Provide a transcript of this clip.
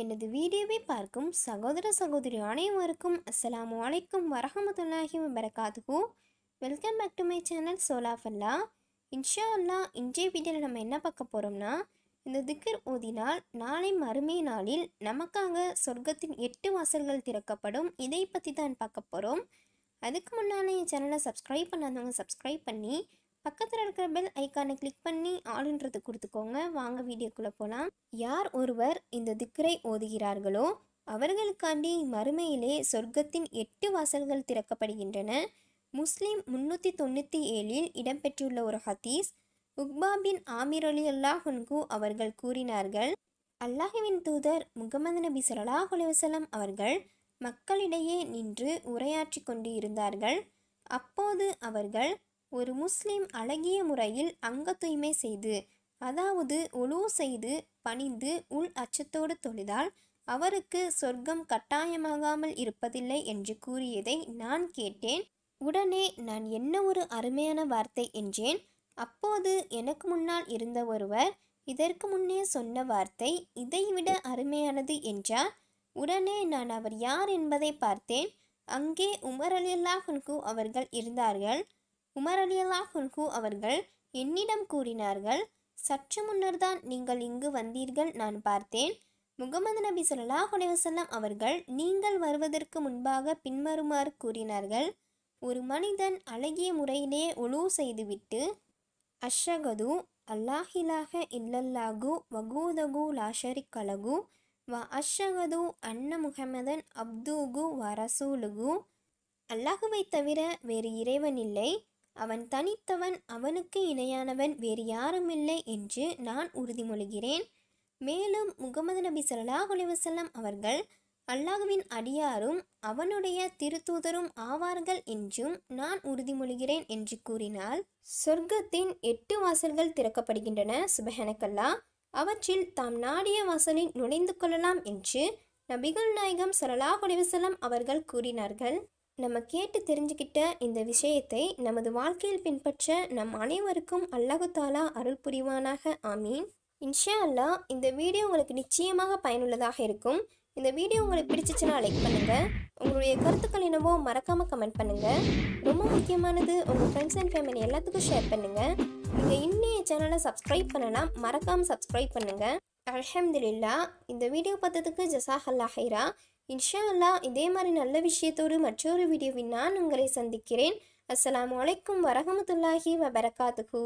எனது வீடியோவை பார்க்கும் சகோதர சகோதரி அனைவருக்கும் அஸ்லாம் வலைக்கும் வரஹமத்துல்லாஹி வரகாத்துகு welcome back to my channel சோலா ஃபல்லா இன்ஷா அல்லா இன்றைய வீடியோவில் நம்ம என்ன பார்க்க போகிறோம்னா இந்த திக்கர் ஓதினால் நாளை மறுமை நாளில் நமக்காக சொர்க்கத்தின் எட்டு வாசல்கள் திறக்கப்படும் இதை பற்றி தான் பார்க்க போகிறோம் அதுக்கு முன்னால் என் சேனலை சப்ஸ்கிரைப் பண்ணாதவங்க சப்ஸ்கிரைப் பண்ணி பக்கத்தில் இருக்கிற பெல் ஐக்கானை கிளிக் பண்ணி ஆளுன்றதை கொடுத்துக்கோங்க வாங்க வீடியோக்குள்ளே போகலாம் யார் ஒருவர் இந்த திக்கரை ஓதுகிறார்களோ அவர்களுக்காண்டி மறுமையிலே சொர்க்கத்தின் எட்டு வாசல்கள் திறக்கப்படுகின்றன முஸ்லீம் முன்னூற்றி தொண்ணூற்றி ஏழில் இடம்பெற்றுள்ள ஒரு ஹதீஸ் உக்பாபின் பின் ஆமீர் அலி அல்லாஹுன்கு அவர்கள் கூறினார்கள் அல்லாஹுவின் தூதர் முகமது நபி சொல்லாஹ் அலுவலம் அவர்கள் மக்களிடையே நின்று உரையாற்றி கொண்டு இருந்தார்கள் அப்போது அவர்கள் ஒரு முஸ்லிம் அழகிய முறையில் அங்க தூய்மை செய்து அதாவது ஒழு செய்து பணிந்து உள் அச்சத்தோடு தொழுதால் அவருக்கு சொர்க்கம் கட்டாயமாகாமல் இருப்பதில்லை என்று கூறியதை நான் கேட்டேன் உடனே நான் என்ன ஒரு அருமையான வார்த்தை என்றேன் அப்போது எனக்கு முன்னால் இருந்த ஒருவர் இதற்கு முன்னே சொன்ன வார்த்தை இதைவிட அருமையானது என்றார் உடனே நான் அவர் யார் என்பதை பார்த்தேன் அங்கே உமர் அலில்லாஹன்கு அவர்கள் இருந்தார்கள் உமர் அலி அவர்கள் என்னிடம் கூறினார்கள் சற்று முன்னர்தான் நீங்கள் இங்கு வந்தீர்கள் நான் பார்த்தேன் முகமது நபி சொல்லாஹ் அலைவசல்லாம் அவர்கள் நீங்கள் வருவதற்கு முன்பாக பின்வருமாறு கூறினார்கள் ஒரு மனிதன் அழகிய முறையிலே ஒழு செய்துவிட்டு அஷகது அல்லாஹிலாக இல்லல்லாகு வகூதகு லாஷரிக் கலகு வ அஷகது அன்ன முகமதன் அப்தூகு வரசூலுகு அல்லாஹுவை தவிர வேறு இறைவன் இல்லை அவன் தனித்தவன் அவனுக்கு இணையானவன் வேறு யாரும் இல்லை என்று நான் உறுதிமொழிகிறேன் மேலும் முகமது நபி சல்லாஹ் அலிவசல்லம் அவர்கள் அல்லாஹுவின் அடியாரும் அவனுடைய திருத்தூதரும் ஆவார்கள் என்றும் நான் உறுதிமொழிகிறேன் என்று கூறினால் சொர்க்கத்தின் எட்டு வாசல்கள் திறக்கப்படுகின்றன சுபஹனக்கல்லா அவற்றில் தாம் நாடிய வாசலில் நுழைந்து கொள்ளலாம் என்று நபிகள் நாயகம் சரலாஹ் குடிவசலம் அவர்கள் கூறினார்கள் நம்ம கேட்டு தெரிஞ்சுக்கிட்ட இந்த விஷயத்தை நமது வாழ்க்கையில் பின்பற்ற நம் அனைவருக்கும் அல்லகுத்தாலா அருள் புரிவானாக ஆமீன் இன்ஷா அல்லா இந்த வீடியோ உங்களுக்கு நிச்சயமாக பயனுள்ளதாக இருக்கும் இந்த வீடியோ உங்களுக்கு பிடிச்சிச்சுன்னா லைக் பண்ணுங்கள் உங்களுடைய கருத்துக்கள் என்னவோ மறக்காமல் கமெண்ட் பண்ணுங்கள் ரொம்ப முக்கியமானது உங்கள் ஃப்ரெண்ட்ஸ் அண்ட் ஃபேமிலி எல்லாத்துக்கும் ஷேர் பண்ணுங்கள் நீங்கள் இன்னும் என் சேனலை சப்ஸ்கிரைப் பண்ணலாம் மறக்காமல் சப்ஸ்கிரைப் பண்ணுங்கள் அலமதுல்லா இந்த வீடியோ பார்த்ததுக்கு ஜசாஹ் அல்லா ஹைரா இன்ஷா இதே மாதிரி நல்ல விஷயத்தோடு மற்றொரு வீடியோவில் நான் உங்களை சந்திக்கிறேன் அஸ்லாம் வலைக்கம் வரகமத்துல்லாஹி வபரகாத்துஹூ